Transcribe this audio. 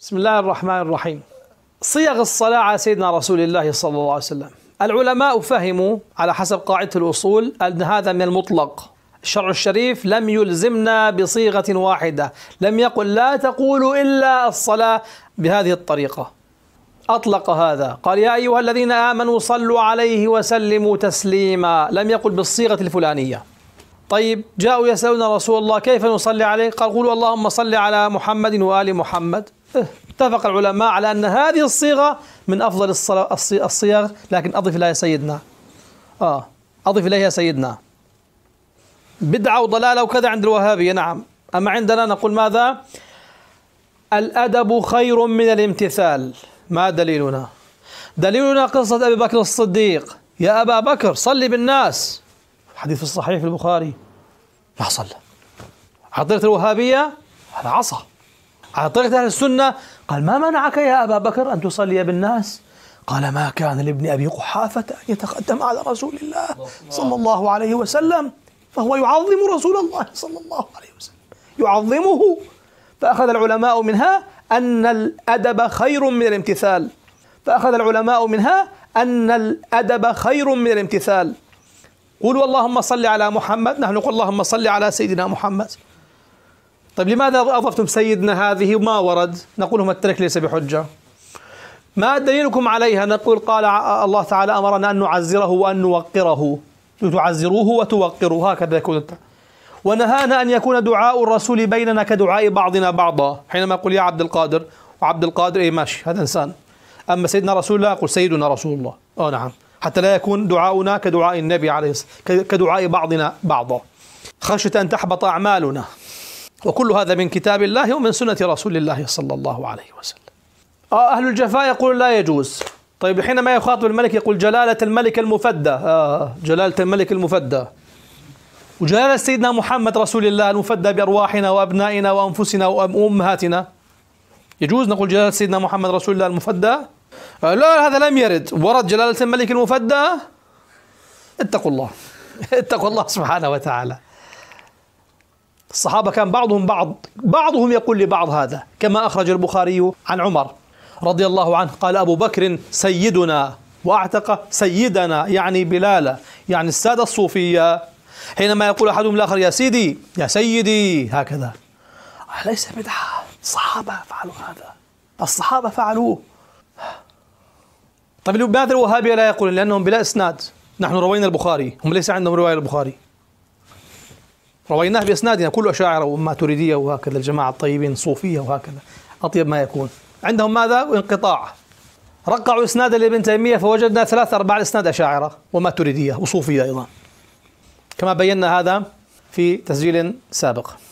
بسم الله الرحمن الرحيم صيغ الصلاة على سيدنا رسول الله صلى الله عليه وسلم العلماء فهموا على حسب قاعدة الأصول أن هذا من المطلق الشرع الشريف لم يلزمنا بصيغة واحدة لم يقل لا تقولوا إلا الصلاة بهذه الطريقة أطلق هذا قال يا أيها الذين آمنوا صلوا عليه وسلموا تسليما لم يقل بالصيغة الفلانية طيب جاءوا يسألون رسول الله كيف نصلي عليه قال قولوا اللهم صل على محمد وآل محمد اتفق العلماء على أن هذه الصيغة من أفضل الصيغ لكن أضف إليها سيدنا آه أضف إليها سيدنا بدعة وضلالة وكذا عند الوهابية نعم أما عندنا نقول ماذا الأدب خير من الامتثال ما دليلنا دليلنا قصة أبي بكر الصديق يا أبا بكر صلي بالناس حديث الصحيح في البخاري ما صلى حضرة الوهابية هذا عصى على طريقة أهل السنة قال ما منعك يا أبا بكر أن تصلي بالناس قال ما كان لابن أبي قحافة أن يتقدم على رسول الله صلى الله عليه وسلم فهو يعظم رسول الله صلى الله عليه وسلم يعظمه فأخذ العلماء منها أن الأدب خير من الامتثال فأخذ العلماء منها أن الأدب خير من الامتثال قولوا اللهم صل على محمد نحن نقول اللهم صل على سيدنا محمد طيب لماذا أضفتم سيدنا هذه وما ورد نقول هم الترك ليس بحجة ما دليلكم عليها نقول قال الله تعالى أمرنا أن نعزره وأن نوقره تعزروه وتوقروا هكذا يكون ونهانا أن يكون دعاء الرسول بيننا كدعاء بعضنا بعضا حينما يقول يا عبد القادر وعبد القادر إيه ماشي هذا إنسان أما سيدنا رسول الله يقول سيدنا رسول الله أه نعم حتى لا يكون دعاؤنا كدعاء النبي عليه الصلاة كدعاء بعضنا بعضا خشية أن تحبط أعمالنا وكل هذا من كتاب الله ومن سنة رسول الله صلى الله عليه وسلم آه، أهل الجفاء يقول لا يجوز طيب حينما يخاطب الملك يقول جلالة الملك المفدى آه جلالة الملك المفدى وجلالة سيدنا محمد رسول الله المفدى بأرواحنا وأبنائنا وأنفسنا وأمهاتنا يجوز نقول جلالة سيدنا محمد رسول الله المفدى آه لا هذا لم يرد ورد جلالة الملك المفدى اتقوا الله اتقوا الله سبحانه وتعالى الصحابة كان بعضهم بعض بعضهم يقول لبعض هذا كما أخرج البخاري عن عمر رضي الله عنه قال أبو بكر سيدنا وأعتق سيدنا يعني بلالة يعني السادة الصوفية حينما يقول أحدهم الآخر يا سيدي يا سيدي هكذا ليس بدعة الصحابة فعلوا هذا الصحابة فعلوه طيب لماذا الوهابية لا يقولون لأنهم بلا إسناد نحن روينا البخاري هم ليس عندهم رواية البخاري رويناه بإسنادنا كل أشاعرة وما تريدية وهكذا الجماعة الطيبين صوفيه وهكذا أطيب ما يكون عندهم ماذا؟ انقطاع رقعوا إسنادا لابن تيمية فوجدنا ثلاثة أرباع الإسناد أشاعرة وما تريدية وصوفية أيضا كما بينا هذا في تسجيل سابق